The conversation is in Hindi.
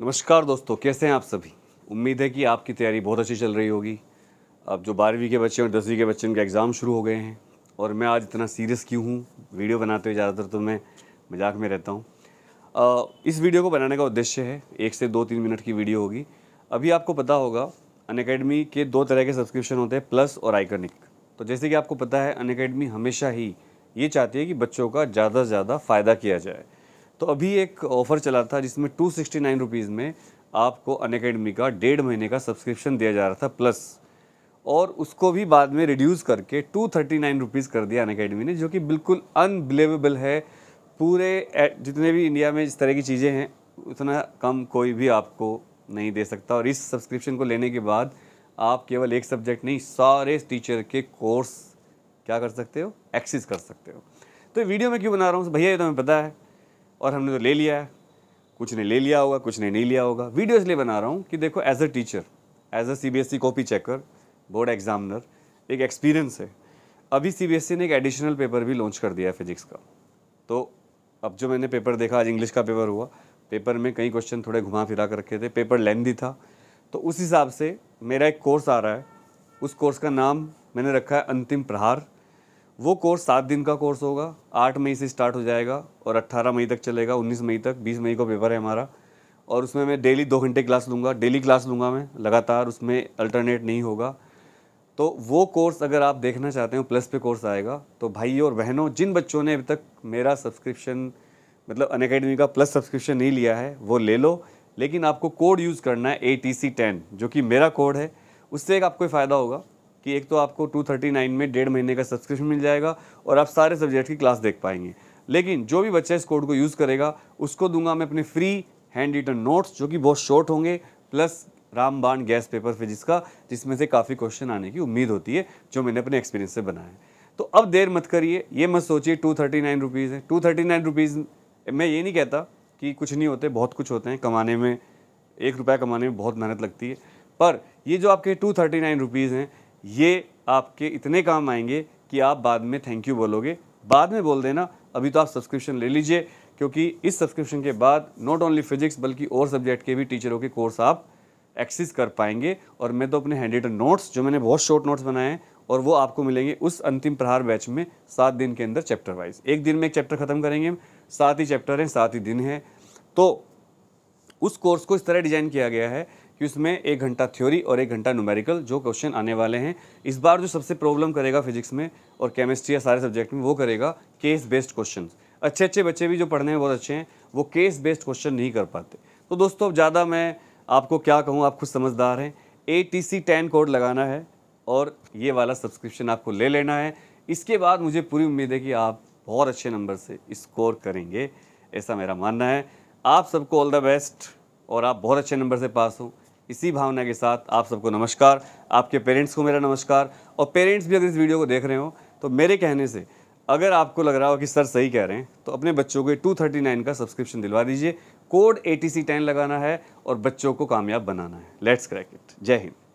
नमस्कार दोस्तों कैसे हैं आप सभी उम्मीद है कि आपकी तैयारी बहुत अच्छी चल रही होगी अब जो बारहवीं के बच्चे और दसवीं के बच्चे उनके एग्ज़ाम शुरू हो गए हैं और मैं आज इतना सीरियस क्यों हूँ वीडियो बनाते हुए ज़्यादातर तो मैं मजाक में रहता हूँ इस वीडियो को बनाने का उद्देश्य है एक से दो तीन मिनट की वीडियो होगी अभी आपको पता होगा अन के दो तरह के सब्सक्रिप्शन होते हैं प्लस और आइकनिक तो जैसे कि आपको पता है अन हमेशा ही ये चाहती है कि बच्चों का ज़्यादा से ज़्यादा फ़ायदा किया जाए तो अभी एक ऑफ़र चला था जिसमें टू सिक्सटी नाइन रुपीज़ में आपको अन अकेडमी का डेढ़ महीने का सब्सक्रिप्शन दिया जा रहा था प्लस और उसको भी बाद में रिड्यूस करके टू थर्टी नाइन रुपीज़ कर दिया अन अकेडमी ने जो कि बिल्कुल अनबिलीवेबल है पूरे जितने भी इंडिया में इस तरह की चीज़ें हैं उतना कम कोई भी आपको नहीं दे सकता और इस सब्सक्रिप्शन को लेने के बाद आप केवल एक सब्जेक्ट नहीं सारे टीचर के कोर्स क्या कर सकते हो एक्सेस कर सकते हो तो वीडियो में क्यों बना रहा हूँ भैया ये तो हमें पता है और हमने तो ले लिया है कुछ ने ले लिया होगा कुछ ने नहीं लिया होगा वीडियो इसलिए बना रहा हूँ कि देखो as a teacher as a C B S E copy checker board examiner एक एक्सपीरियंस है अभी सी बी एस ई ने एक एडिशनल पेपर भी लॉन्च कर दिया है फिजिक्स का तो अब जो मैंने पेपर देखा आज इंग्लिश का पेपर हुआ पेपर में कई क्वेश्चन थोड़े घुमा फिरा कर रखे थे पेपर लेंदी था तो उस हिसाब से मेरा एक कोर्स आ रहा है उस कोर्स का नाम मैंने रखा है अंतिम प्रहार वो कोर्स सात दिन का कोर्स होगा आठ मई से स्टार्ट हो जाएगा और अट्ठारह मई तक चलेगा उन्नीस मई तक बीस मई को पेपर है हमारा और उसमें मैं डेली दो घंटे क्लास लूँगा डेली क्लास लूँगा मैं लगातार उसमें अल्टरनेट नहीं होगा तो वो कोर्स अगर आप देखना चाहते हो प्लस पे कोर्स आएगा तो भाई और बहनों जिन बच्चों ने अभी तक मेरा सब्सक्रिप्शन मतलब अन अकेडमी का प्लस सब्सक्रिप्शन नहीं लिया है वो ले लो लेकिन आपको कोड यूज़ करना है ए टी सी टेन जो कि मेरा कोड है उससे एक आपको फ़ायदा होगा कि एक तो आपको 239 में डेढ़ महीने का सब्सक्रिप्शन मिल जाएगा और आप सारे सब्जेक्ट की क्लास देख पाएंगे लेकिन जो भी बच्चा इस कोड को यूज़ करेगा उसको दूंगा मैं अपने फ्री हैंड रिटन नोट्स जो कि बहुत शॉर्ट होंगे प्लस रामबाण गैस पेपर फिजिक्स का जिसमें से काफ़ी क्वेश्चन आने की उम्मीद होती है जो मैंने अपने एक्सपीरियंस से बनाया है तो अब देर मत करिए ये मत सोचिए टू थर्टी नाइन रुपीज़ है टू थर्टी नाइन रुपीज़ मैं ये नहीं कहता कि कुछ नहीं होते बहुत कुछ होते हैं कमाने में एक रुपया कमाने में बहुत मेहनत लगती है पर ये जो आपके टू थर्टी नाइन रुपीज़ हैं ये आपके इतने काम आएंगे कि आप बाद में थैंक यू बोलोगे बाद में बोल देना अभी तो आप सब्सक्रिप्शन ले लीजिए क्योंकि इस सब्सक्रिप्शन के बाद नॉट ओनली फिजिक्स बल्कि और सब्जेक्ट के भी टीचरों के कोर्स आप एक्सेस कर पाएंगे और मैं तो अपने हैंड रिटन नोट्स जो मैंने बहुत शॉर्ट नोट्स बनाए हैं और वो आपको मिलेंगे उस अंतिम प्रहार बैच में सात दिन के अंदर चैप्टर वाइज एक दिन में एक चैप्टर ख़त्म करेंगे सात ही चैप्टर हैं सात ही दिन हैं तो उस कोर्स को इस तरह डिज़ाइन किया गया है कि उसमें एक घंटा थ्योरी और एक घंटा न्यूमेरिकल जो क्वेश्चन आने वाले हैं इस बार जो सबसे प्रॉब्लम करेगा फिजिक्स में और केमिस्ट्री या सारे सब्जेक्ट में वो करेगा केस बेस्ड क्वेश्चन अच्छे अच्छे बच्चे भी जो पढ़ने में बहुत अच्छे हैं वो केस बेस्ड क्वेश्चन नहीं कर पाते तो दोस्तों अब ज़्यादा मैं आपको क्या कहूँ आप खुद समझदार हैं A T C ten code लगाना है और ये वाला सब्सक्रिप्शन आपको ले लेना है इसके बाद मुझे पूरी उम्मीद है कि आप बहुत अच्छे नंबर से स्कोर करेंगे ऐसा मेरा मानना है आप सबको ऑल द बेस्ट और आप बहुत अच्छे नंबर से पास हों इसी भावना के साथ आप सबको नमस्कार आपके पेरेंट्स को मेरा नमस्कार और पेरेंट्स भी अगर इस वीडियो को देख रहे हो तो मेरे कहने से अगर आपको लग रहा हो कि सर सही कह रहे हैं तो अपने बच्चों को टू थर्टी नाइन का सब्सक्रिप्शन दिलवा दीजिए code A T C ten लगाना है और बच्चों को कामयाब बनाना है लेट्स क्रैक इट जय हिंद